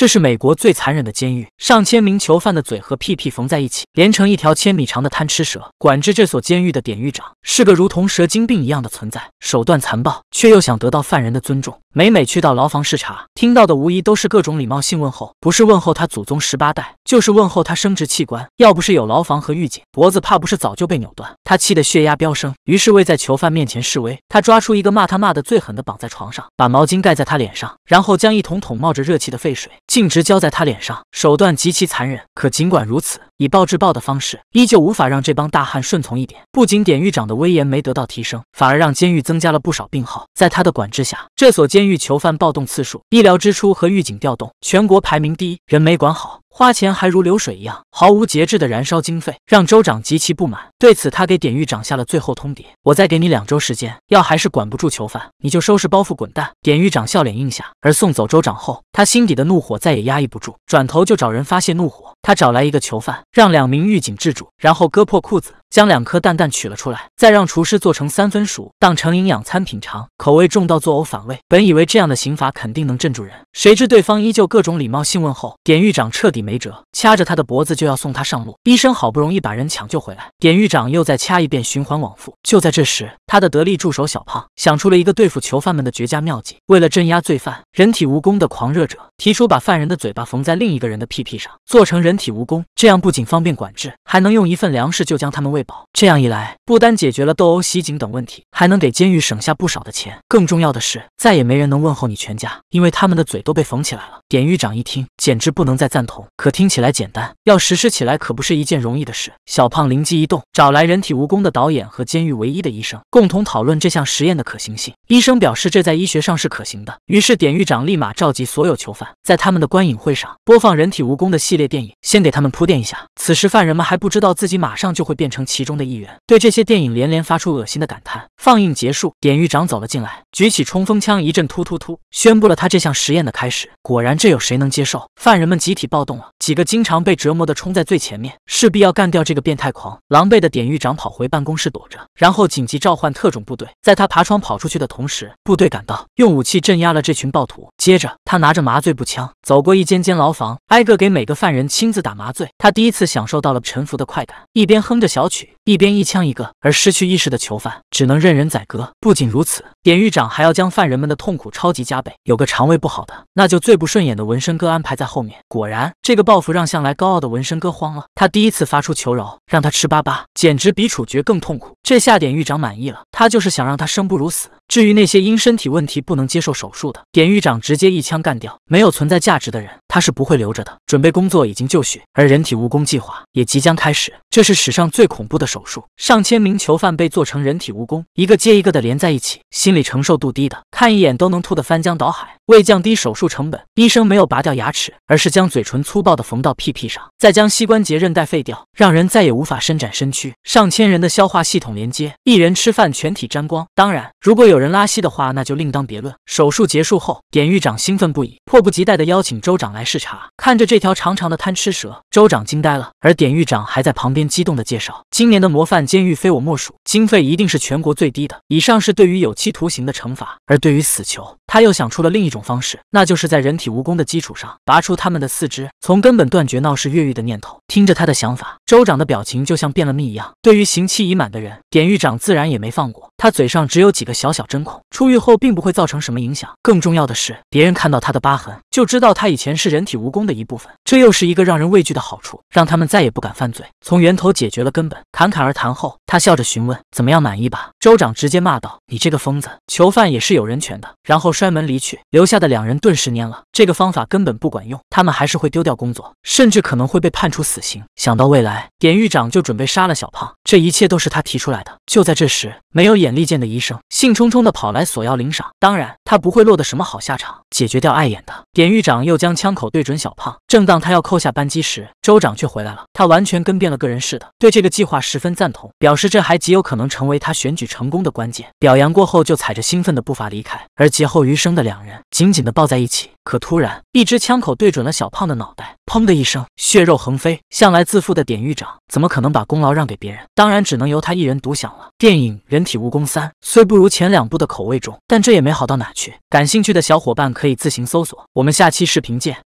这是美国最残忍的监狱，上千名囚犯的嘴和屁屁缝在一起，连成一条千米长的贪吃蛇。管制这所监狱的典狱长是个如同蛇精病一样的存在，手段残暴，却又想得到犯人的尊重。每每去到牢房视察，听到的无疑都是各种礼貌性问候，不是问候他祖宗十八代，就是问候他生殖器官。要不是有牢房和狱警，脖子怕不是早就被扭断。他气得血压飙升，于是为在囚犯面前示威，他抓出一个骂他骂的最狠的绑在床上，把毛巾盖在他脸上，然后将一桶桶冒着热气的沸水。径直浇在他脸上，手段极其残忍。可尽管如此。以暴制暴的方式依旧无法让这帮大汉顺从一点，不仅典狱长的威严没得到提升，反而让监狱增加了不少病号。在他的管制下，这所监狱囚犯暴动次数、医疗支出和狱警调动全国排名第一，人没管好，花钱还如流水一样，毫无节制的燃烧经费，让州长极其不满。对此，他给典狱长下了最后通牒：“我再给你两周时间，要还是管不住囚犯，你就收拾包袱滚蛋。”典狱长笑脸应下。而送走州长后，他心底的怒火再也压抑不住，转头就找人发泄怒火。他找来一个囚犯。让两名狱警制住，然后割破裤子。将两颗蛋蛋取了出来，再让厨师做成三分熟，当成营养餐品尝，口味重到作呕反胃。本以为这样的刑罚肯定能镇住人，谁知对方依旧各种礼貌性问候，典狱长彻底没辙，掐着他的脖子就要送他上路。医生好不容易把人抢救回来，典狱长又再掐一遍，循环往复。就在这时，他的得力助手小胖想出了一个对付囚犯们的绝佳妙计：为了镇压罪犯人体蜈蚣的狂热者，提出把犯人的嘴巴缝在另一个人的屁屁上，做成人体蜈蚣，这样不仅方便管制。还能用一份粮食就将他们喂饱，这样一来，不单解决了斗殴、袭警等问题，还能给监狱省下不少的钱。更重要的是，再也没人能问候你全家，因为他们的嘴都被缝起来了。典狱长一听，简直不能再赞同。可听起来简单，要实施起来可不是一件容易的事。小胖灵机一动，找来《人体蜈蚣》的导演和监狱唯一的医生，共同讨论这项实验的可行性。医生表示，这在医学上是可行的。于是，典狱长立马召集所有囚犯，在他们的观影会上播放《人体蜈蚣》的系列电影，先给他们铺垫一下。此时，犯人们还。不知道自己马上就会变成其中的一员，对这些电影连连发出恶心的感叹。放映结束，典狱长走了进来，举起冲锋枪一阵突突突，宣布了他这项实验的开始。果然，这有谁能接受？犯人们集体暴动了，几个经常被折磨的冲在最前面，势必要干掉这个变态狂。狼狈的典狱长跑回办公室躲着，然后紧急召唤特种部队。在他爬窗跑出去的同时，部队赶到，用武器镇压了这群暴徒。接着，他拿着麻醉步枪，走过一间间牢房，挨个给每个犯人亲自打麻醉。他第一次享受到了臣。的快感，一边哼着小曲，一边一枪一个，而失去意识的囚犯只能任人宰割。不仅如此，典狱长还要将犯人们的痛苦超级加倍。有个肠胃不好的，那就最不顺眼的纹身哥安排在后面。果然，这个报复让向来高傲的纹身哥慌了，他第一次发出求饶，让他吃粑粑，简直比处决更痛苦。这下典狱长满意了，他就是想让他生不如死。至于那些因身体问题不能接受手术的，典狱长直接一枪干掉，没有存在价值的人。他是不会留着的，准备工作已经就绪，而人体蜈蚣计划也即将开始，这是史上最恐怖的手术，上千名囚犯被做成人体蜈蚣，一个接一个的连在一起，心理承受度低的，看一眼都能吐得翻江倒海。为降低手术成本，医生没有拔掉牙齿，而是将嘴唇粗暴的缝到屁屁上，再将膝关节韧带废掉，让人再也无法伸展身躯。上千人的消化系统连接，一人吃饭全体沾光，当然，如果有人拉稀的话，那就另当别论。手术结束后，典狱长兴奋不已，迫不及待的邀请州长来。来视察，看着这条长长的贪吃蛇，州长惊呆了，而典狱长还在旁边激动的介绍，今年的模范监狱非我莫属，经费一定是全国最低的。以上是对于有期徒刑的惩罚，而对于死囚，他又想出了另一种方式，那就是在人体蜈蚣的基础上拔出他们的四肢，从根本断绝闹事越狱的念头。听着他的想法，州长的表情就像变了蜜一样。对于刑期已满的人，典狱长自然也没放过，他嘴上只有几个小小针孔，出狱后并不会造成什么影响。更重要的是，别人看到他的疤痕就知道他以前是。人体蜈蚣的一部分，这又是一个让人畏惧的好处，让他们再也不敢犯罪。从源头解决了根本。侃侃而谈后，他笑着询问：“怎么样，满意吧？”州长直接骂道：“你这个疯子！囚犯也是有人权的。”然后摔门离去，留下的两人顿时蔫了。这个方法根本不管用，他们还是会丢掉工作，甚至可能会被判处死刑。想到未来，典狱长就准备杀了小胖，这一切都是他提出来的。就在这时，没有眼力见的医生兴冲冲地跑来索要领赏，当然他不会落得什么好下场。解决掉碍眼的典狱长，又将枪口。口对准小胖，正当他要扣下扳机时，州长却回来了。他完全跟变了个人似的，对这个计划十分赞同，表示这还极有可能成为他选举成功的关键。表扬过后，就踩着兴奋的步伐离开。而劫后余生的两人紧紧地抱在一起。可突然，一支枪口对准了小胖的脑袋，砰的一声，血肉横飞。向来自负的典狱长怎么可能把功劳让给别人？当然只能由他一人独享了。电影《人体蜈蚣三》虽不如前两部的口味重，但这也没好到哪去。感兴趣的小伙伴可以自行搜索。我们下期视频见。